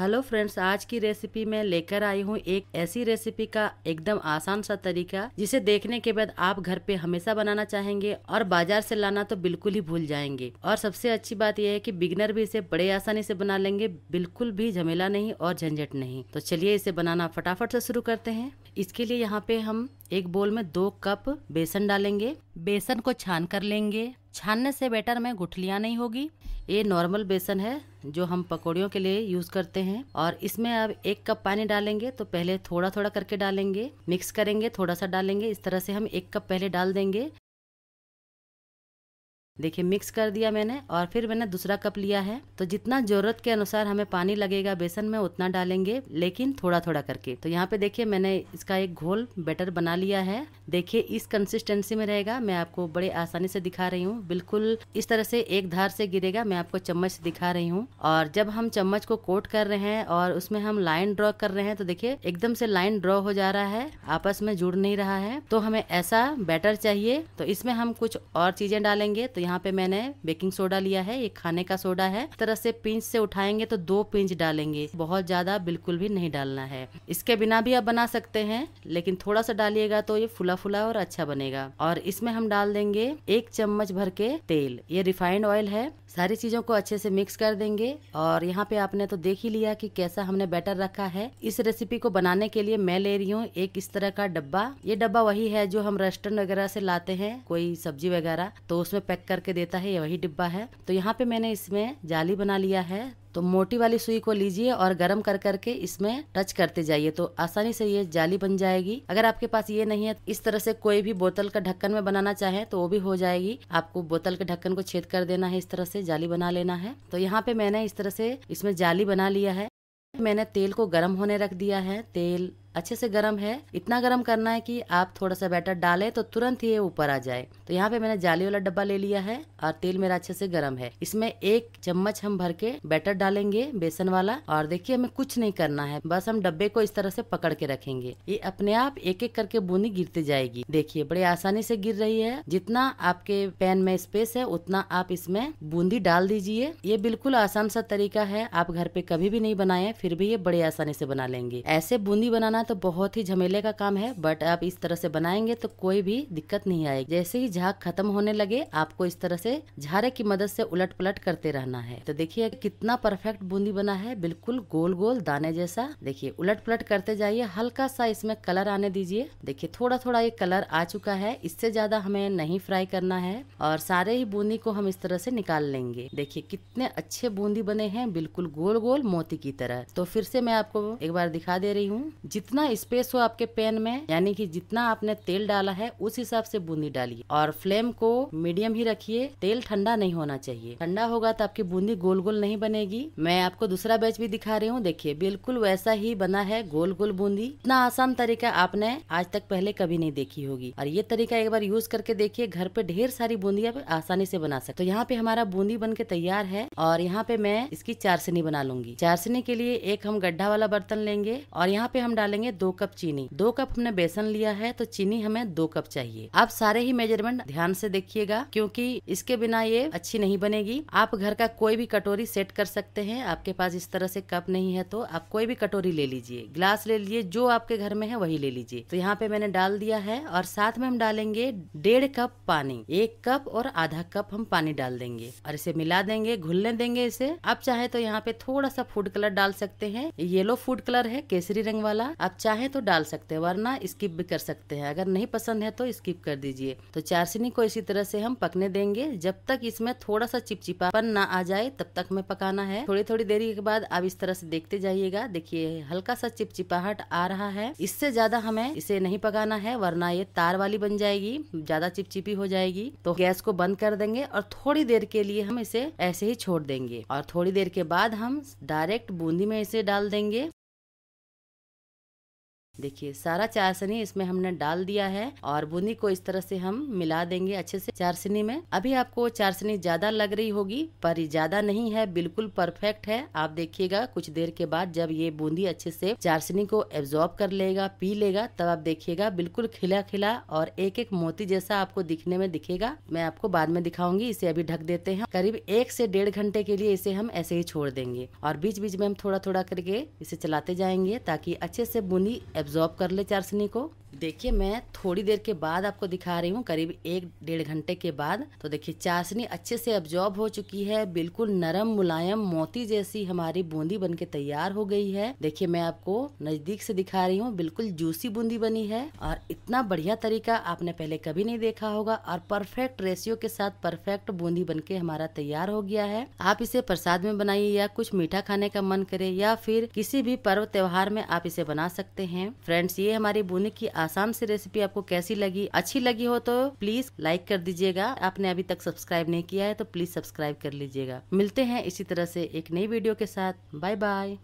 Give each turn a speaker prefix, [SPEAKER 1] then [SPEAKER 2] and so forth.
[SPEAKER 1] hello friends आज की recipe में लेकर आई हूँ एक ऐसी रेसिपी का एकदम आसान सा तरीका जिसे देखने के बाद आप घर पे हमेशा बनाना चाहेंगे और बाजार से लाना तो बिल्कुल ही भूल जाएंगे और सबसे अच्छी बात यह है कि बिगनर भी इसे बड़े आसानी से बना लेंगे बिल्कुल भी झमेला नहीं और झंझट नहीं तो चलिए इसे बनाना फटाफट से शुरू करते हैं इसके लिए यहाँ पे हम एक बोल में दो कप बेसन डालेंगे बेसन को छान कर लेंगे छानने से बेटर में गुठलियाँ नहीं होगी ये नॉर्मल बेसन है जो हम पकौड़ियों के लिए यूज़ करते हैं और इसमें अब एक कप पानी डालेंगे तो पहले थोड़ा थोड़ा करके डालेंगे मिक्स करेंगे थोड़ा सा डालेंगे इस तरह से हम एक कप पहले डाल देंगे देखिए मिक्स कर दिया मैंने और फिर मैंने दूसरा कप लिया है तो जितना ज़रूरत के अनुसार हमें पानी लगेगा बेसन में उतना डालेंगे लेकिन थोड़ा थोड़ा करके तो यहाँ पे देखिए मैंने इसका एक घोल बैटर बना लिया है देखिए इस कंसिस्टेंसी में रहेगा मैं आपको बड़े आसानी से दिखा रही हूँ बिल्कुल इस तरह से एक धार से गिरेगा मैं आपको चम्मच से दिखा रही हूँ और जब हम चम्मच को कोट कर रहे हैं और उसमें हम लाइन ड्रॉ कर रहे हैं तो देखिये एकदम से लाइन ड्रॉ हो जा रहा है आपस में जुड़ नहीं रहा है तो हमें ऐसा बैटर चाहिए तो इसमें हम कुछ और चीजें डालेंगे तो यहाँ पे मैंने बेकिंग सोडा लिया है ये खाने का सोडा है तरह से पिंच से उठाएंगे तो दो पिंच डालेंगे बहुत ज्यादा बिल्कुल भी नहीं डालना है इसके बिना भी आप बना सकते हैं लेकिन थोड़ा सा डालिएगा तो ये फुला फुला और अच्छा बनेगा और इसमें हम डाल देंगे एक चम्मच भर के तेल ये रिफाइंड ऑयल है सारी चीजों को अच्छे से मिक्स कर देंगे और यहाँ पे आपने तो देख ही लिया कि कैसा हमने बैटर रखा है इस रेसिपी को बनाने के लिए मैं ले रही हूँ एक इस तरह का डब्बा ये डब्बा वही है जो हम रेस्टोरेंट वगैरह से लाते हैं कोई सब्जी वगैरह तो उसमें पैक कर करके देता है ये वही डिब्बा है तो यहाँ पे मैंने इसमें जाली बना लिया है तो मोटी वाली सुई को लीजिए और गरम कर करके इसमें टच करते जाइए तो आसानी से ये जाली बन जाएगी अगर आपके पास ये नहीं है इस तरह से कोई भी बोतल का ढक्कन में बनाना चाहे तो वो भी हो जाएगी आपको बोतल के ढक्कन को छेद कर देना है इस तरह से जाली बना लेना है तो यहाँ पे मैंने इस तरह से इसमें जाली बना लिया है मैंने तेल को गर्म होने रख दिया है तेल अच्छे से गर्म है इतना गर्म करना है कि आप थोड़ा सा बैटर डालें तो तुरंत ही ये ऊपर आ जाए तो यहाँ पे मैंने जाली वाला डब्बा ले लिया है और तेल मेरा अच्छे से गर्म है इसमें एक चम्मच हम भर के बैटर डालेंगे बेसन वाला और देखिए हमें कुछ नहीं करना है बस हम डब्बे को इस तरह से पकड़ के रखेंगे ये अपने आप एक एक करके बूंदी गिरती जाएगी देखिए बड़े आसानी से गिर रही है जितना आपके पैन में स्पेस है उतना आप इसमें बूंदी डाल दीजिए ये बिल्कुल आसान सा तरीका है आप घर पे कभी भी नहीं बनाए फिर भी ये बड़े आसानी से बना लेंगे ऐसे बूंदी बनाना बनाना तो बहुत ही झमेले का काम है बट आप इस तरह से बनाएंगे तो कोई भी दिक्कत नहीं आएगी जैसे ही झाग खत्म होने लगे आपको इस तरह से झारे की मदद से उलट पलट करते रहना है तो देखिए कितना परफेक्ट बूंदी बना है बिल्कुल गोल गोल दाने जैसा देखिए उलट पलट करते जाइए हल्का सा इसमें कलर आने दीजिए देखिए थोड़ा थोड़ा ये कलर आ चुका है इससे ज्यादा हमें नहीं फ्राई करना है और सारे ही बूंदी को हम इस तरह से निकाल लेंगे देखिए कितने अच्छे बूंदी बने हैं बिल्कुल गोल गोल मोती की तरह तो फिर से मैं आपको एक बार दिखा दे रही हूँ जितना स्पेस हो आपके पैन में यानी कि जितना आपने तेल डाला है उस हिसाब से बूंदी डालिए और फ्लेम को मीडियम ही रखिए तेल ठंडा नहीं होना चाहिए ठंडा होगा तो आपकी बूंदी गोल गोल नहीं बनेगी मैं आपको दूसरा बैच भी दिखा रही हूँ देखिए बिल्कुल वैसा ही बना है गोल गोल बूंदी इतना आसान तरीका आपने आज तक पहले कभी नहीं देखी होगी और ये तरीका एक बार यूज करके देखिए घर पे ढेर सारी बूंदी आप आसानी से बना सकते तो यहाँ पे हमारा बूंदी बन के तैयार है और यहाँ पे मैं इसकी चारसनी बना लूंगी चारसनी के लिए एक हम गड्ढा वाला बर्तन लेंगे और यहाँ पे हम डालेंगे लेंगे दो कप चीनी दो कप हमने बेसन लिया है तो चीनी हमें दो कप चाहिए आप सारे ही मेजरमेंट ध्यान से देखिएगा क्योंकि इसके बिना ये अच्छी नहीं बनेगी आप घर का कोई भी कटोरी सेट कर सकते हैं आपके पास इस तरह से कप नहीं है तो आप कोई भी कटोरी ले लीजिए ग्लास ले लीजिए जो आपके घर में है वही ले लीजिए तो यहाँ पे मैंने डाल दिया है और साथ में हम डालेंगे डेढ़ कप पानी एक कप और आधा कप हम पानी डाल देंगे और इसे मिला देंगे घुलने देंगे इसे आप चाहे तो यहाँ पे थोड़ा सा फूड कलर डाल सकते हैं येलो फूड कलर है केसरी रंग वाला आप चाहें तो डाल सकते हैं वरना स्किप भी कर सकते हैं अगर नहीं पसंद है तो स्किप कर दीजिए तो चारसिनी को इसी तरह से हम पकने देंगे जब तक इसमें थोड़ा सा चिपचिपापन ना आ जाए तब तक हमें पकाना है थोड़ी थोड़ी देरी के बाद आप इस तरह से देखते जाइएगा देखिए हल्का सा चिपचिपाहट आ रहा है इससे ज्यादा हमें इसे नहीं पकाना है वरना ये तार वाली बन जाएगी ज्यादा चिपचिपी हो जाएगी तो गैस को बंद कर देंगे और थोड़ी देर के लिए हम इसे ऐसे ही छोड़ देंगे और थोड़ी देर के बाद हम डायरेक्ट बूंदी में इसे डाल देंगे देखिए सारा चारसनी इसमें हमने डाल दिया है और बूंदी को इस तरह से हम मिला देंगे अच्छे से चारसनी में अभी आपको चारसनी ज्यादा लग रही होगी पर ज्यादा नहीं है बिल्कुल परफेक्ट है आप देखिएगा कुछ देर के बाद जब ये बूंदी अच्छे से चारसनी को एब्जॉर्ब कर लेगा पी लेगा तब आप देखिएगा बिल्कुल खिला खिला और एक एक मोती जैसा आपको दिखने में दिखेगा मैं आपको बाद में दिखाऊंगी इसे अभी ढक देते हैं करीब एक से डेढ़ घंटे के लिए इसे हम ऐसे ही छोड़ देंगे और बीच बीच में हम थोड़ा थोड़ा करके इसे चलाते जाएंगे ताकि अच्छे से बूंदी एब्जॉर्ब कर ले चार्सनी को देखिए मैं थोड़ी देर के बाद आपको दिखा रही हूँ करीब एक डेढ़ घंटे के बाद तो देखिए चाशनी अच्छे से अब्जॉर्ब हो चुकी है बिल्कुल नरम मुलायम मोती जैसी हमारी बूंदी बन के तैयार हो गई है देखिए मैं आपको नजदीक से दिखा रही हूँ बिल्कुल जूसी बूंदी बनी है और इतना बढ़िया तरीका आपने पहले कभी नहीं देखा होगा और परफेक्ट रेशियो के साथ परफेक्ट बूंदी बन के हमारा तैयार हो गया है आप इसे प्रसाद में बनाइए या कुछ मीठा खाने का मन करे या फिर किसी भी पर्व त्योहार में आप इसे बना सकते हैं फ्रेंड्स ये हमारी बूंदी की आसाम से रेसिपी आपको कैसी लगी अच्छी लगी हो तो प्लीज लाइक कर दीजिएगा आपने अभी तक सब्सक्राइब नहीं किया है तो प्लीज सब्सक्राइब कर लीजिएगा मिलते हैं इसी तरह से एक नई वीडियो के साथ बाय बाय